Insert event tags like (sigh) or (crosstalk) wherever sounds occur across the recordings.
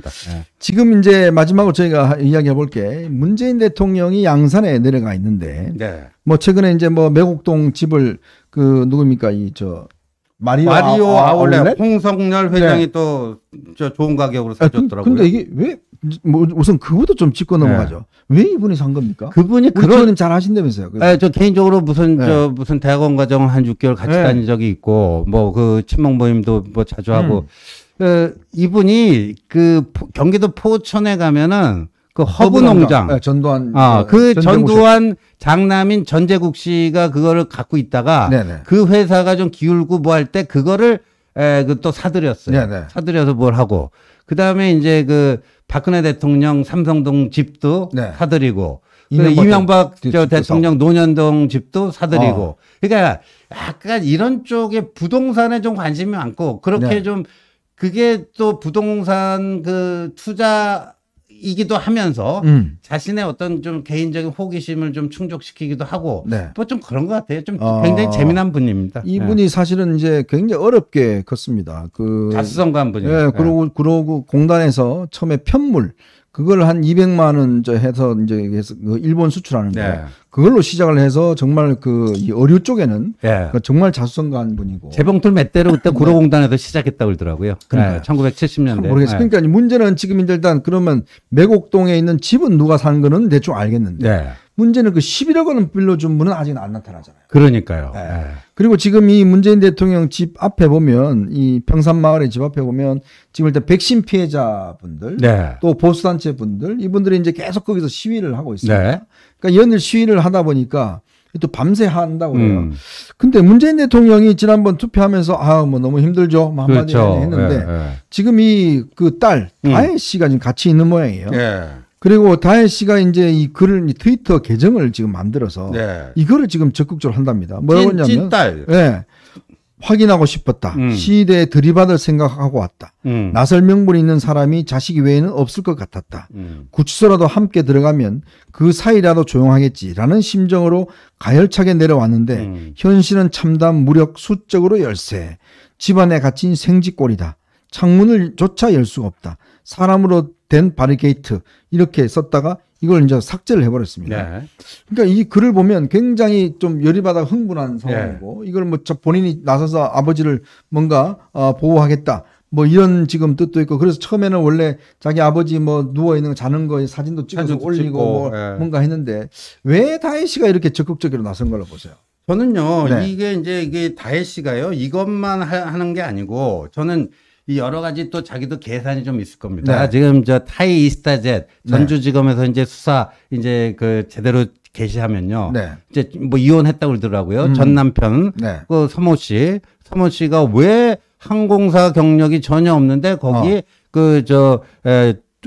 네. 지금 이제 마지막으로 저희가 이야기해 볼게 문재인 대통령이 양산에 내려가 있는데 네. 뭐 최근에 이제 뭐 매곡동 집을 그 누굽니까 이 저 마리오, 마리오 아, 아울렛? 아울렛 홍성열 네. 회장이 네. 또저 좋은 가격으로 사줬더라고요. 아, 근데 이게 왜뭐 우선 그것도 좀 짚고 네. 넘어가죠. 왜 이분이 산 겁니까? 그분이 그런 잘 하신다면서요. 네, 저 개인적으로 무슨 네. 저 무슨 대학원 과정 한 6개월 같이 다닌 적이 있고 뭐 그 친목 모임도 뭐 자주 하고 음. 그 이분이 그 포, 경기도 포천에 가면은 그 허브 농장 네, 전두환 아그 네, 전두환 장남인 전재국 씨가 그거를 갖고 있다가 네네. 네. 그 회사가 좀 기울고 뭐 할 때 그거를 에그또 사들였어요. 네네. 네. 사들여서 뭘 하고 그 다음에 이제 그 박근혜 대통령 삼성동 집도 네. 사들이고 이명박, 이명박 저 대통령 노년동 집도 사들이고 어. 그러니까 약간 이런 쪽에 부동산에 좀 관심이 많고 그렇게 네. 좀 그게 또 부동산 그 투자 이기도 하면서 음. 자신의 어떤 좀 개인적인 호기심을 좀 충족시키기도 하고 네. 뭐좀 그런 것 같아요. 좀 어, 굉장히 재미난 분입니다. 이분이 네. 사실은 이제 굉장히 어렵게 컸습니다. 그 자수성가한 분이에요. 네, 그러고 네. 그러고 공단에서 처음에 편물 그걸 한 200만 원 해서 이제 해서 그 일본 수출하는 거. 네. 예. 그걸로 시작을 해서 정말 그이 어류 쪽에는 예. 그러니까 정말 자수성가한 분이고. 재봉틀 몇 대로 그때 구로공단에서 네. 시작했다고 그러더라고요. 그러니까 네. 1970년대. 모르겠어요. 네. 그러니까 문제는 지금 일단 그러면 매곡동에 있는 집은 누가 산 거는 대충 알겠는데 문제는 그 11억 원을 빌려준 분은 아직 안 나타나잖아요. 그러니까요. 네. 네. 그리고 지금 이 문재인 대통령 집 앞에 보면 이 평산마을의 집 앞에 보면 지금 일단 백신 피해자분들 네. 또 보수단체 분들 이분들이 이제 계속 거기서 시위를 하고 있습니다. 네. 그러니까 연일 시위를 하다 보니까 또 밤새 한다고 해요. 음. 근데 문재인 대통령이 지난번 투표하면서 아뭐 너무 힘들죠. 뭐 한마디 그렇죠. 했는데 네, 지금 이 그딸 음. 다혜 씨가 지금 같이 있는 모양이에요. 예. 그리고 다혜 씨가 이제 이 글을 이 트위터 계정을 지금 만들어서 네. 이거를 지금 적극적으로 한답니다. 뭐라고 찐, 냐면 찐딸. 예. 확인하고 싶었다. 음. 시대에 들이받을 생각하고 왔다. 음. 나설 명분이 있는 사람이 자식 외에는 없을 것 같았다. 음. 구치소라도 함께 들어가면 그 사이라도 조용하겠지라는 심정으로 가열차게 내려왔는데 음. 현실은 참담, 무력, 수적으로 열세. 집안에 갇힌 생쥐꼴이다. 창문을 조차 열 수가 없다. 사람으로 된 바리게이트 이렇게 썼다가 이걸 이제 삭제를 해버렸습니다. 네. 그러니까 이 글을 보면 굉장히 좀 열이 받아 흥분한 상황이고 네. 이걸 뭐 본인이 나서서 아버지를 뭔가 어, 보호하겠다 뭐 이런 지금 뜻도 있고 그래서 처음에는 원래 자기 아버지 뭐 누워 있는 거 자는 거 사진도 찍어서 사진도 올리고 찍고, 뭐 네. 뭔가 했는데 왜 다혜 씨가 이렇게 적극적으로 나선 걸로 보세요? 저는요 네. 이게 이제 이게 다혜 씨가요 이것만 하, 하는 게 아니고 저는 이 여러 가지 또 자기도 계산이 좀 있을 겁니다. 네. 지금 저 타이 이스타젯 네. 전주지검에서 네. 이제 수사 이제 그 제대로 게시하면요. 네. 이제 뭐 이혼했다고 그러더라고요. 음. 전 남편 네. 그 서모 씨, 서모 씨가 왜 항공사 경력이 전혀 없는데 거기 어. 그저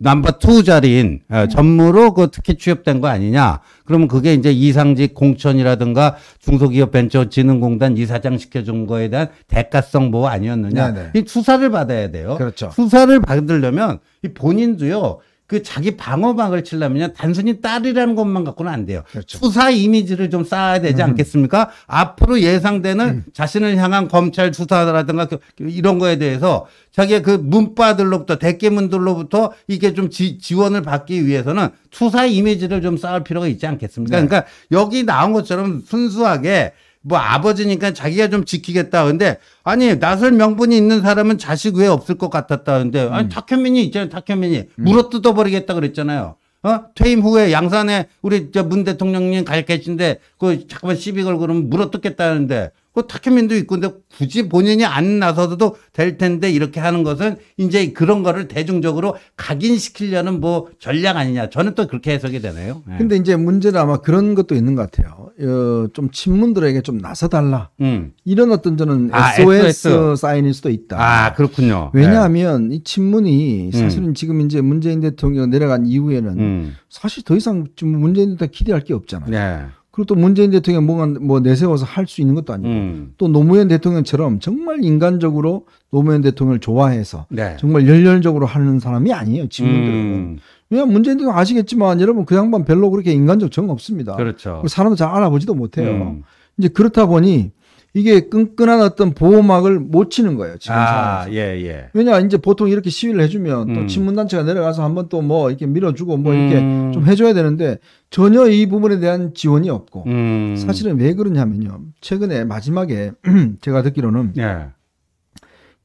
남바 투 자리인 어, 네. 전무로 그 특히 취업된 거 아니냐. 그러면 그게 이제 이상직 공천이라든가 중소기업 벤처진흥공단 이사장 시켜준 거에 대한 대가성 뭐 아니었느냐. 네, 네. 이 수사를 받아야 돼요. 그렇죠. 수사를 받으려면 이 본인도요. 그 자기 방어막을 치려면요 단순히 딸이라는 것만 갖고는 안 돼요. 그렇죠. 수사 이미지를 좀 쌓아야 되지 음. 않겠습니까? 앞으로 예상되는 음. 자신을 향한 검찰 수사라든가 그, 그, 이런 거에 대해서 자기의 그 문바들로부터 대깨문들로부터 이게 좀 지, 지원을 받기 위해서는 수사 이미지를 좀 쌓을 필요가 있지 않겠습니까? 네. 그러니까 여기 나온 것처럼 순수하게 뭐 아버지니까 자기가 좀 지키겠다. 근데 아니 나설 명분이 있는 사람은 자식 왜 없을 것 같았다는데 아니 음. 탁현민이 있잖아요. 탁현민이 음. 물어 뜯어버리겠다 그랬잖아요. 어? 퇴임 후에 양산에 우리 저문 대통령님 갈 계신데 그 잠깐만 시비 걸고 그러면 물어 뜯겠다는데 그 타케민도 있고 근데 굳이 본인이 안 나서도 될 텐데 이렇게 하는 것은 이제 그런 거를 대중적으로 각인시키려는 뭐 전략 아니냐. 저는 또 그렇게 해석이 되네요. 네. 근데 이제 문제는 아마 그런 것도 있는 것 같아요. 어, 좀 친문들에게 좀 나서달라. 음. 이런 어떤 저는 아, SOS, SOS 사인일 수도 있다. 아, 그렇군요. 예. 왜냐하면 네. 이 친문이 음. 사실은 음. 지금 이제 문재인 대통령 내려간 이후에는 음. 사실 더 이상 문재인 대통령 기대할 게 없잖아요. 네. 그리고 또 문재인 대통령이 뭔가 뭐 내세워서 할 수 있는 것도 아니고 음. 또 노무현 대통령처럼 정말 인간적으로 노무현 대통령을 좋아해서 네. 정말 열렬적으로 하는 사람이 아니에요. 지민들은. 음. 왜냐면 문재인 대통령 아시겠지만 여러분 그 양반 별로 그렇게 인간적 정 없습니다. 그렇죠. 사람 잘 알아보지도 못해요. 음. 이제 그렇다 보니 이게 끈끈한 어떤 보호막을 못 치는 거예요. 지금 아, 상황에서. 예, 예. 왜냐 이제 보통 이렇게 시위를 해주면 음. 또 친문단체가 내려가서 한번 또 뭐 이렇게 밀어주고 뭐 이렇게 음. 좀 해줘야 되는데 전혀 이 부분에 대한 지원이 없고 음. 사실은 왜 그러냐면요. 최근에 마지막에 (clears throat) 제가 듣기로는 예.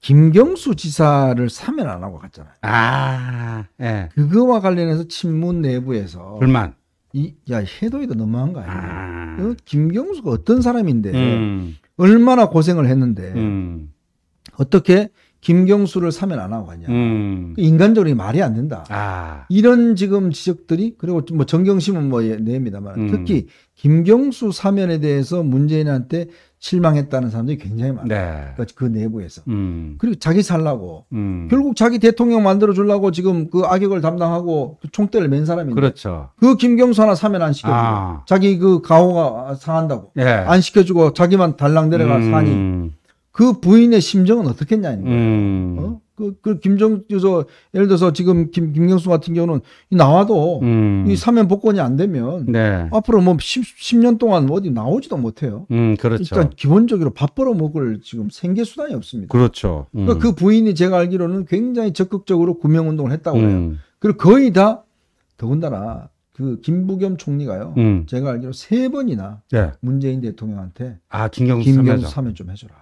김경수 지사를 사면 안 하고 갔잖아요. 아, 예. 그거와 관련해서 친문 내부에서 불만. 이, 야, 해도이도 너무한 거 아니냐. 아. 어? 김경수가 어떤 사람인데, 음. 얼마나 고생을 했는데 음. 어떻게 김경수를 사면 안 하고 가냐 음. 인간적으로 말이 안 된다. 아. 이런 지금 지적들이 그리고 뭐 정경심은 뭐내입니다만 예, 음. 특히 김경수 사면에 대해서 문재인한테 실망했다는 사람들이 굉장히 많아요. 네. 그러니까 그 내부에서. 음. 그리고 자기 살라고 음. 결국 자기 대통령 만들어 주려고 지금 그 악역을 담당하고 그 총대를 맨 사람인데. 그렇죠. 그 김경수 하나 사면 안 시켜주고 아. 자기 그 가호가 상한다고 네. 안 시켜주고 자기만 달랑 내려가 음. 사니 그 부인의 심정은 어떻겠냐는 거예요. 음. 어? 그, 그 김정, 그래 예를 들어서 지금 김, 김경수 같은 경우는 나와도 음. 이 사면 복권이 안 되면 네. 앞으로 뭐 10, 년 동안 뭐 어디 나오지도 못해요. 음, 그렇죠. 일단 기본적으로 밥 벌어 먹을 지금 생계 수단이 없습니다. 그렇죠. 그러니까 음. 그러니까 그 부인이 제가 알기로는 굉장히 적극적으로 구명 운동을 했다고 해요. 음. 그리고 거의 다 더군다나 그 김부겸 총리가요. 음. 제가 알기로 세 번이나 네. 문재인 대통령한테 아, 김경수 사면 좀 해줘라.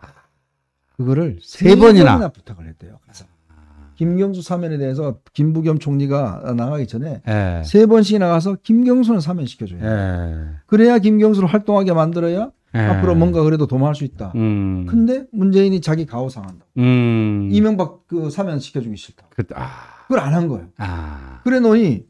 그거를 세, 세 번이나. 번이나. 부탁을 했대요. 그래서 아. 김경수 사면에 대해서 김부겸 총리가 나가기 전에 에. 예. 세 번씩 나가서 김경수는 사면 시켜줘요 예. 그래야 김경수를 활동하게 만들어야 에. 예. 앞으로 뭔가 그래도 도모할 수 있다. 음. 근데 문재인이 자기 가오상한다. 음. 이명박 그 사면 시켜주기 싫다. 그, 아. 그걸 안 한 거예요. 아. 그래 놓니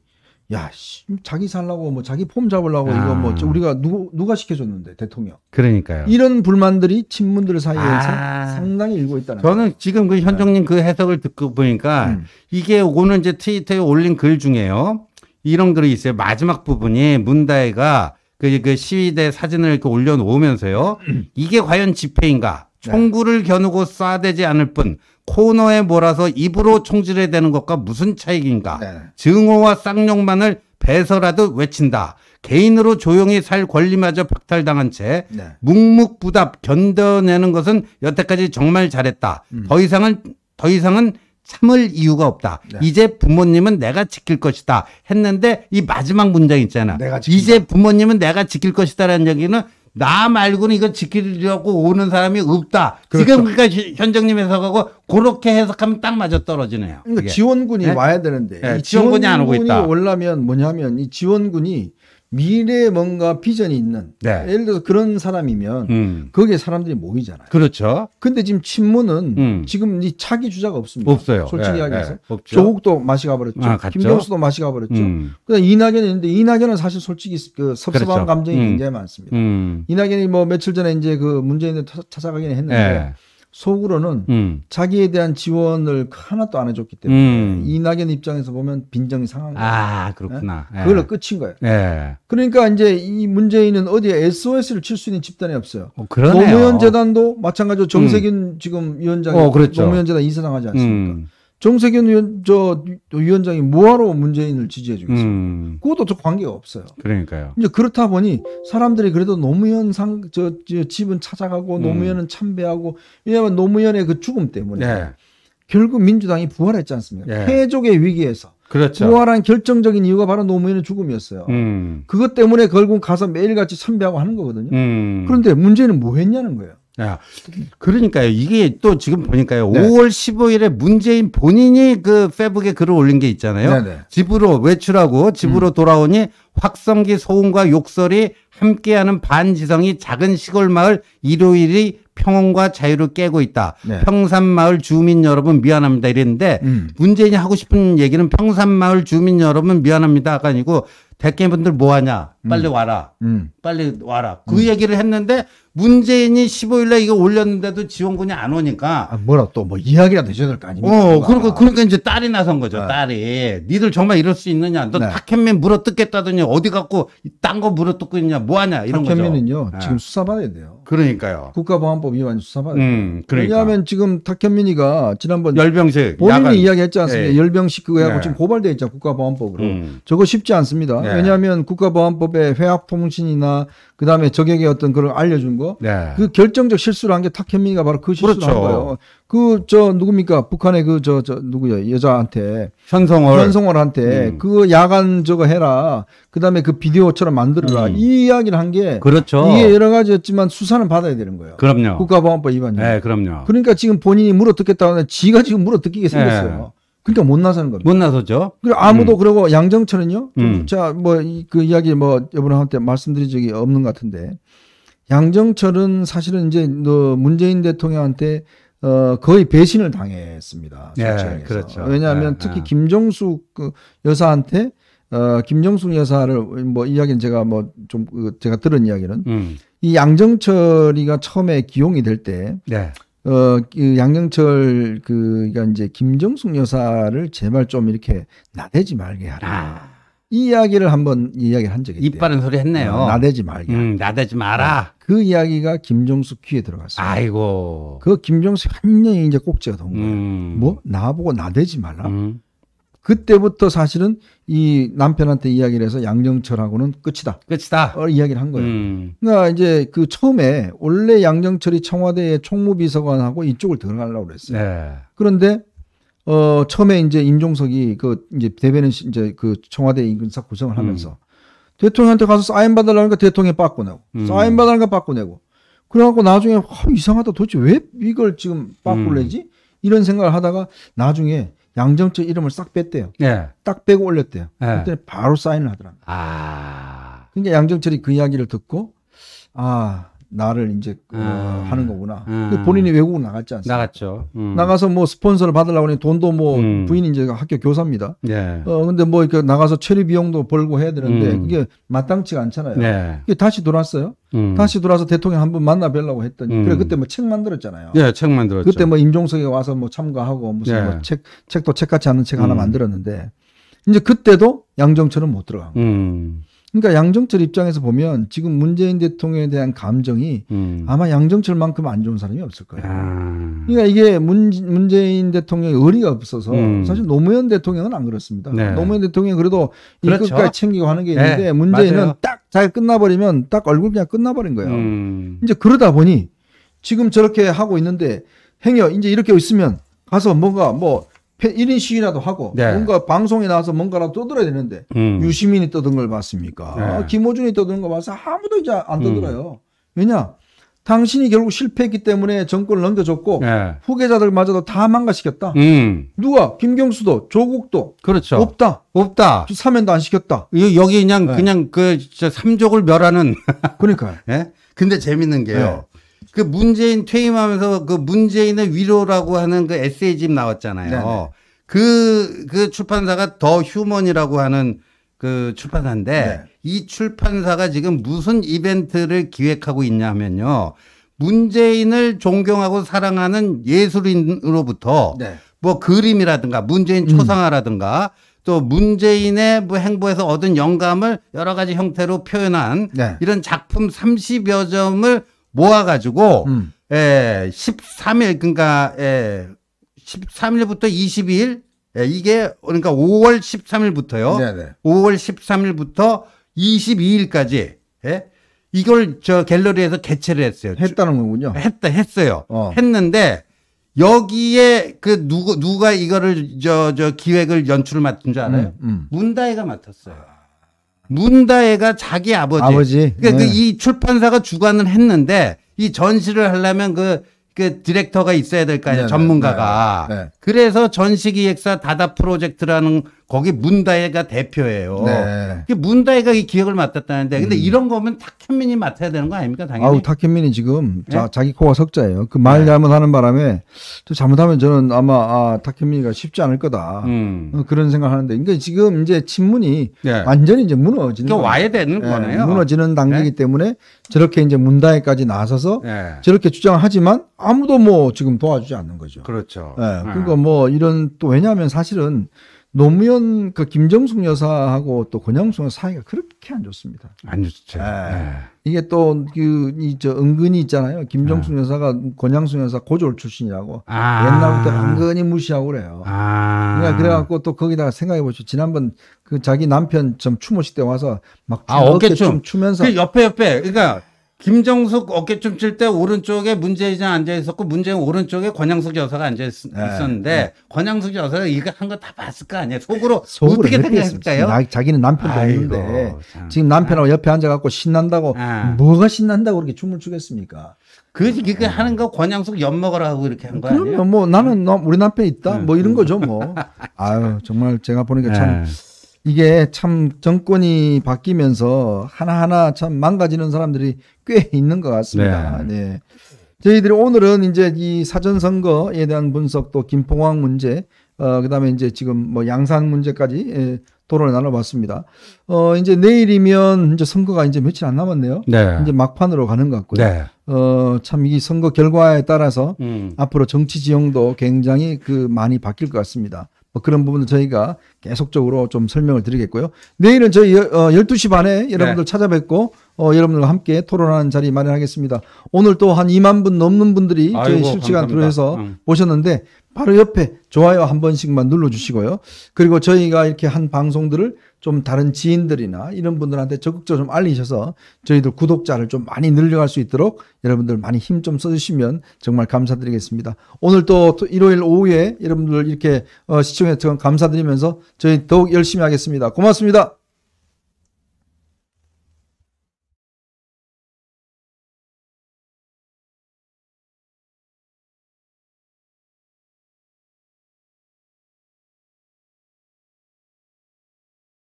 야, 씨, 자기 살라고 뭐 자기 폼 잡으려고 아. 이거 뭐 아. 우리가 누, 누가 시켜줬는데 대통령. 그러니까요. 이런 불만들이 친문들 사이에서 아. 상당히 일고 있다는. 저는 거 지금 그 현정님 네. 그 해석을 듣고 보니까 음. 이게 오늘 이제 트위터에 올린 글 중에요. 이런 글이 있어요. 마지막 부분이 문다혜가 그, 그 시위대 사진을 이렇게 올려놓으면서요. 음. 이게 과연 집회인가? 총구를 겨누고 쏴대지 않을 뿐 코너에 몰아서 입으로 총질해야 되는 것과 무슨 차이인가? 네. 증오와 쌍욕만을 배서라도 외친다. 개인으로 조용히 살 권리마저 박탈당한 채 네. 묵묵부답 견뎌내는 것은 여태까지 정말 잘했다. 음. 더 이상은 더 이상은 참을 이유가 없다. 네. 이제 부모님은 내가 지킬 것이다. 했는데 이 마지막 문장 있잖아. 이제 부모님은 내가 지킬 것이다라는 얘기는 나 말고는 이거 지키려고 오는 사람이 없다. 그렇죠. 지금 그러니까 현정님 해석하고 그렇게 해석하면 딱 맞아 떨어지네요. 그러니까 예. 지원군이 네? 와야 되는데 네, 지원군이, 지원군이 안 오고 있다. 올라면 뭐냐면 이 지원군이 미래에 뭔가 비전이 있는 네. 예를 들어서 그런 사람이면 음. 거기에 사람들이 모이잖아요. 그렇죠. 근데 지금 친문은 음. 지금 이 차기 주자가 없습니다. 없어요. 솔직히 예, 이야기해서 예, 없죠. 조국도 마시 가버렸죠. 아, 김명수도 마시 가버렸죠. 음. 그다음 이낙연이 있는데 이낙연은 사실 솔직히 그 섭섭한 그렇죠. 감정이 음. 굉장히 많습니다. 음. 이낙연이 뭐 며칠 전에 이제 그 문재인을 찾아가긴 했는데 예. 속으로는 음. 자기에 대한 지원을 그 하나도 안 해줬기 때문에 음. 이낙연 입장에서 보면 빈정이 상한 거예요. 아 그렇구나. 네? 예? 그걸로 끝인 거예요. 예. 그러니까 이제 이 문재인은 어디에 SOS를 칠 수 있는 집단이 없어요. 어, 그러네요. 노무현 재단도 마찬가지로 정세균 음. 지금 위원장이 어, 그렇죠. 노무현 재단 이사장 하지 않습니까? 음. 정세균 위원 저 위원장이 뭐하러 문재인을 지지해 주겠어요? 음. 그것도 관계가 없어요. 그러니까요. 이제 그렇다 보니 사람들이 그래도 노무현 상저 집은 찾아가고 음. 노무현은 참배하고 왜냐하면 노무현의 그 죽음 때문에 네. 결국 민주당이 부활했지 않습니까? 예. 해족의 위기에서 그렇죠. 부활한 결정적인 이유가 바로 노무현의 죽음이었어요. 음. 그것 때문에 결국 가서 매일같이 참배하고 하는 거거든요. 음. 그런데 문제는 뭐 했냐는 거예요. 야, 그러니까요. 이게 또 지금 보니까요. 네. 5월 15일에 문재인 본인이 그 페북에 글을 올린 게 있잖아요. 네네. 네. 집으로 외출하고 집으로 음. 돌아오니 확성기 소음과 욕설이 함께하는 반지성이 작은 시골 마을 일요일이 평온과 자유를 깨고 있다. 네. 평산마을 주민 여러분 미안합니다. 이랬는데 음. 문재인이 하고 싶은 얘기는 평산마을 주민 여러분 미안합니다가 아니고 대깨분들 뭐 하냐? 빨리 음. 와라. 음. 빨리 와라. 그 음. 얘기를 했는데 문재인이 15일날 이거 올렸는데도 지원군이 안 오니까. 아, 뭐라 또 뭐 이야기라도 해줘야 될 거 아닙니까? 어, 그러니까, 그러니까 이제 딸이 나선 거죠. 네. 딸이. 니들 정말 이럴 수 있느냐. 너 네. 탁현민 물어 뜯겠다더니 어디 갖고 딴 거 물어 뜯고 있냐. 뭐 하냐. 이런 거죠. 탁현민은요. 네. 지금 수사받아야 돼요. 그러니까요. 국가보안법 위반 수사받아야 음, 돼요. 음, 그러니까. 왜냐하면 지금 탁현민이가 지난번. 열병식. 본인이 야 이야기했지 않습니까? 예. 열병식 그거 하고 네. 지금 고발돼 있죠. 국가보안법으로. 음. 저거 쉽지 않습니다. 네. 네. 왜냐하면 국가보안법에 회합통신이나 그 다음에 적에게 어떤 그걸 알려준 거. 네. 그 결정적 실수를 한 게 탁현민이가 바로 그 실수를 그렇죠. 한 거예요. 그 저 누굽니까 북한의 그저 저 누구야 여자한테 현성월 현성월한테 음. 그 야간 저거 해라. 그 다음에 그 비디오처럼 만들어라. 음. 이 이야기를 한 게 그렇죠. 이게 여러 가지였지만 수사는 받아야 되는 거예요. 그럼요. 국가보안법 위반이요. 네, 그럼요. 그러니까 지금 본인이 물어뜯겠다고 하는 지가 지금 물어뜯기게 네. 생겼어요. 그러니까 못 나서는 겁니다. 못 나서죠. 그리고 아무도 음. 그러고 양정철은요. 음. 자뭐그 이야기 뭐여분 한테 말씀드린 적이 없는 것 같은데 양정철은 사실은 이제 문재인 대통령한테 어 거의 배신을 당했습니다. 네, 그렇죠. 왜냐하면 네, 특히 네. 예. 김종숙 그 여사한테 어 김종숙 여사를 뭐 이야기는 제가 뭐좀 그 제가 들은 이야기는 음. 이 양정철이가 처음에 기용이 될 때 네. 어, 그 양경철 그러니까 그가 이제 김정숙 여사를 제발 좀 이렇게 나대지 말게 하라. 아. 이 이야기를 한번 이야기를 한 적이 있대요. 입 바른 소리 했네요. 어, 나대지 말게. 음, 나대지 어, 마라. 그 이야기가 김정숙 귀에 들어갔어요. 아이고. 그김정숙한 년이 이제 꼭지가 돈 거예요. 음. 뭐 나보고 나대지 말라. 음. 그때부터 사실은 이 남편한테 이야기를 해서 양정철하고는 끝이다. 끝이다. 어, 이야기를 한 거예요. 음. 그러니까 이제 그 처음에 원래 양정철이 청와대의 총무비서관하고 이쪽을 들어가려고 그랬어요. 네. 그런데 어 처음에 이제 임종석이 그 이제 대변인 이제 그 청와대 인근사 구성을 음. 하면서 음. 대통령한테 가서 사인 받으려니까 대통령이 빠꾸내고 음. 사인 받으려니까 빠꾸내고 그래갖고 나중에 어, 이상하다 도대체 왜 이걸 지금 빠꾸내지? 음. 이런 생각을 하다가 나중에 양정철 이름을 싹 뺐대요. 예. 딱 빼고 올렸대요. 예. 그때 바로 사인을 하더라니다 아. 그러니까 양정철이 그 이야기를 듣고 아 나를 이제 그 아. 하는 거구나. 아. 그 본인이 외국으로 나갔지 않습니까? 나갔죠. 음. 나가서 뭐 스폰서를 받으려고 하니 돈도 뭐 음. 부인이 이제 학교 교사입니다. 네. 어 근데 뭐 이렇게 나가서 체류 비용도 벌고 해야 되는데 음. 그게 마땅치가 않잖아요. 네. 그게 다시 돌았어요. 음. 다시 돌아서 대통령 한 번 만나 뵈려고 했더니 음. 그래 그때 뭐 책 만들었잖아요. 예, 네, 책 만들었죠. 그때 뭐임종석에 와서 뭐 참가하고 무슨 예. 뭐책 책도 책같이 하는 책 하나 음. 만들었는데 이제 그때도 양정철은 못 들어간 거예요. 그러니까 양정철 입장에서 보면 지금 문재인 대통령에 대한 감정이 음. 아마 양정철만큼 안 좋은 사람이 없을 거예요. 아. 그러니까 이게 문, 문재인 대통령의 의리가 없어서 음. 사실 노무현 대통령은 안 그렇습니다. 네. 노무현 대통령 그래도 그렇죠. 이끝까지 챙기고 하는 게 있는데 네. 문재인은 딱 잘 끝나버리면 딱 얼굴 그냥 끝나버린 거예요. 음. 이제 그러다 보니 지금 저렇게 하고 있는데 행여 이제 이렇게 있으면 가서 뭔가 뭐 1인 시위라도 하고 네. 뭔가 방송에 나와서 뭔가라도 떠들어야 되는데 음. 유시민이 떠든 걸 봤습니까? 네. 아, 김호준이 떠드는 거 봐서 아무도 이제 안 음. 떠들어요. 왜냐? 당신이 결국 실패했기 때문에 정권을 넘겨줬고 네. 후계자들마저도 다 망가시켰다. 음. 누가 김경수도 조국도 그렇죠. 없다. 없다. 사면도 안 시켰다. 여기 그냥 네. 그냥 그 삼족을 멸하는 그러니까 (laughs) 예? 네? 근데 재밌는 게요. 네. 그 문재인 퇴임하면서 그 문재인의 위로라고 하는 그 에세이집 나왔잖아요. 그그 그 출판사가 더 휴먼이라고 하는 그 출판사인데 네. 이 출판사가 지금 무슨 이벤트를 기획하고 있냐면요. 문재인을 존경하고 사랑하는 예술인으로부터 네. 뭐 그림이라든가 문재인 음. 초상화라든가 음. 또 문재인의 뭐 행보에서 얻은 영감을 여러 가지 형태로 표현한 네. 이런 작품 30여 점을 모아가지고 음. 에 예, 13일 그니까에 13일부터 예, 22일 에, 예, 이게 그러니까 5월 13일부터요. 네네. 5월 13일부터 22일까지 예? 이걸 저 갤러리에서 개최를 했어요. 했다는 거군요. 했다 했어요. 어. 했는데 여기에 그 누구 누가 이거를 저 저 기획을 연출을 맡은 줄 알아요? 음, 음. 문다혜가 맡았어요. 문다혜가 자기 아버지. 아버지. 그러니까 그 네. 그이 출판사가 주관을 했는데 이 전시를 하려면 그, 그 디렉터가 있어야 될 거 아니에요. 네, 네, 전문가가. 네, 그래서 전시기획사 다다 프로젝트라는 거기 문다혜가 대표예요. 네. 그 문다혜가 이 기획을 맡았다는데 근데 음. 이런 거면 탁현민이 맡아야 되는 거 아닙니까 당연히. 아우 탁현민이 지금 네? 자, 기 코가 석자예요. 그말 네. 잘못하는 바람에 또 잘못하면 저는 아마 아, 탁현민이가 쉽지 않을 거다 음. 어, 그런 생각하는데 그러니까 지금 이제 친문이 네. 완전히 이제 무너지는. 그 그러니까 와야 되는 예, 거네요. 무너지는 단계이기 네. 때문에 저렇게 이제 문다혜까지 나서서 네. 저렇게 주장하지만 아무도 뭐 지금 도와주지 않는 거죠. 그렇죠. 예. 그러니까 아. 뭐 이런 또 왜냐하면 사실은. 노무현 그 김정숙 여사하고 또 권양숙 여사 사이가 그렇게 안 좋습니다. 안 좋죠. 예. 예. 이게 또 그이저 은근히 있잖아요. 김정숙 예. 여사가 권양숙 여사 고졸 출신이라고 아. 옛날부터 은근히 무시하고 그래요. 아. 그러니까 그래갖고 또 거기다가 생각해 보시죠. 지난번 그 자기 남편 좀 추모식 때 와서 막 아, 어깨춤 추면서 그 옆에 옆에 그러니까 김정숙 어깨 춤칠 때 오른쪽에 문재인이 앉아 있었고 문재인 오른쪽에 권양숙 여사가 앉아 있, 네. 었는데 네. 권양숙 여사가 이거 한 거 다 봤을 거 아니에요. 속으로, 속으로 어떻게 생각했을까요? 나, 자기는 남편도 아이데 지금 남편하고 아. 옆에 앉아갖고 신난다고 아. 뭐가 신난다고 그렇게 춤을 추겠습니까? 그 이렇게 아. 하는 거 권양숙 엿 먹으라고 이렇게 한 거 아니에요? 그럼뭐 나는 너, 우리 남편 있다 네. 뭐 이런 거죠 뭐. (laughs) 아유 정말 제가 보니까 참. 네. 이게 참 정권이 바뀌면서 하나하나 참 망가지는 사람들이 꽤 있는 것 같습니다. 네. 네. 저희들이 오늘은 이제 이 사전 선거에 대한 분석 또 김포항 공 문제 어 그다음에 이제 지금 뭐 양산 문제까지 예, 토론을 나눠봤습니다. 어 이제 내일이면 이제 선거가 이제 며칠 안 남았네요. 네. 이제 막판으로 가는 것 같고요. 네. 어참 이 선거 결과에 따라서 음. 앞으로 정치 지형도 굉장히 그 많이 바뀔 것 같습니다. 뭐 그런 부분을 저희가 계속적으로 좀 설명을 드리겠고요. 내일은 저희 어, 12시 반에 여러분들 네. 찾아뵙고 어, 여러분들과 함께 토론하는 자리 마련하겠습니다. 오늘 또 한 2만 분 넘는 분들이 아이고, 실시간 들어해서 응. 음. 보셨는데 바로 옆에 좋아요 한 번씩만 눌러주시고요. 그리고 저희가 이렇게 한 방송들을 좀 다른 지인들이나 이런 분들한테 적극적으로 좀 알리셔서 저희들 구독자를 좀 많이 늘려갈 수 있도록 여러분들 많이 힘 좀 써주시면 정말 감사드리겠습니다. 오늘 또 일요일 오후에 여러분들 이렇게 어, 시청해 주셔서 감사드리면서 저희 더욱 열심히 하겠습니다. 고맙습니다.